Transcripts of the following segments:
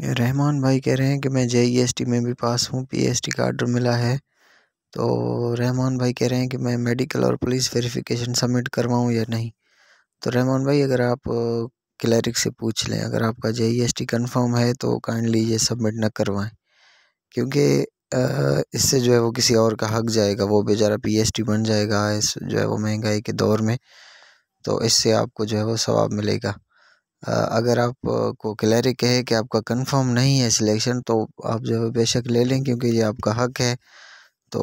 रहमान भाई कह रहे हैं कि मैं जे ई एस टी में भी पास हूँ पी एस टी का आर्डर मिला है तो रहमान भाई कह रहे हैं कि मैं मेडिकल और पुलिस वेरिफिकेशन सबमिट करवाऊँ या नहीं तो रहमान भाई अगर आप क्लैरिक से पूछ लें अगर आपका J E S T confirm है तो काइंडली ये सबमिट ना करवाएं क्योंकि इससे जो है वो किसी और का हक जाएगा वो बेचारा पी एस टी बन जाएगा इस जो है वो महंगाई के दौर में तो इससे आपको जो है वो सवाब मिलेगा अगर आप को क्लैरिक कहे कि आपका कंफर्म नहीं है सिलेक्शन तो आप जो है बेशक ले लें क्योंकि ये आपका हक है तो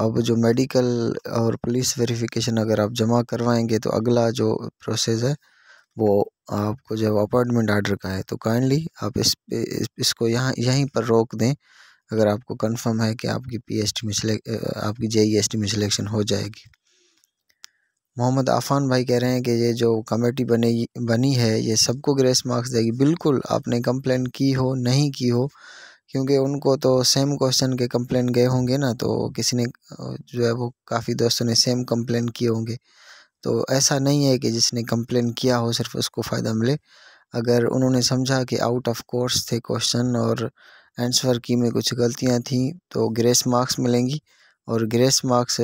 अब जो मेडिकल और पुलिस वेरिफिकेशन अगर आप जमा करवाएंगे तो अगला जो प्रोसेस है वो आपको जो अपॉइंटमेंट आर्डर का है तो काइंडली आप इस, इस इसको यहाँ यहीं पर रोक दें अगर आपको कंफर्म है कि आपकी टी में सिलेक्ट आपकी जेईएसटी में सिलेक्शन हो जाएगी मोहम्मद आफ़ान भाई कह रहे हैं कि ये जो कमेटी बनी बनी है ये सबको ग्रेस मार्क्स देगी बिल्कुल आपने कंप्लेन की हो नहीं की हो क्योंकि उनको तो सेम क्वेश्चन के कंप्लेन गए होंगे ना तो किसी ने जो है वो काफ़ी दोस्तों ने सेम कंप्लेन किए होंगे तो ऐसा नहीं है कि जिसने कंप्लेन किया हो सिर्फ उसको फ़ायदा मिले अगर उन्होंने समझा कि आउट ऑफ कोर्स थे क्वेश्चन और आंसर की में कुछ गलतियाँ थी तो ग्रेस मार्क्स मिलेंगी और ग्रेस मार्क्स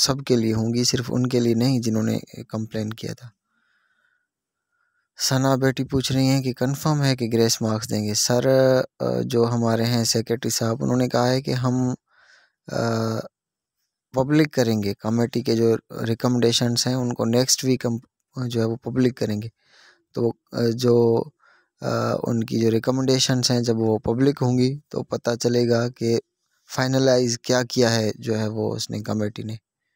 सबके लिए होंगी सिर्फ उनके लिए नहीं जिन्होंने कंप्लेन किया था सना बेटी पूछ रही हैं कि कंफर्म है कि ग्रेस मार्क्स देंगे सर जो हमारे हैं सेक्रेटरी साहब उन्होंने कहा है कि हम पब्लिक करेंगे कमेटी के जो रिकमेंडेशंस हैं उनको नेक्स्ट वीक हम जो है वो पब्लिक करेंगे तो जो उनकी जो रिकमेंडेशंस हैं जब वो पब्लिक होंगी तो पता चलेगा कि फाइनलाइज क्या किया है जो है वो उसने कमेटी ने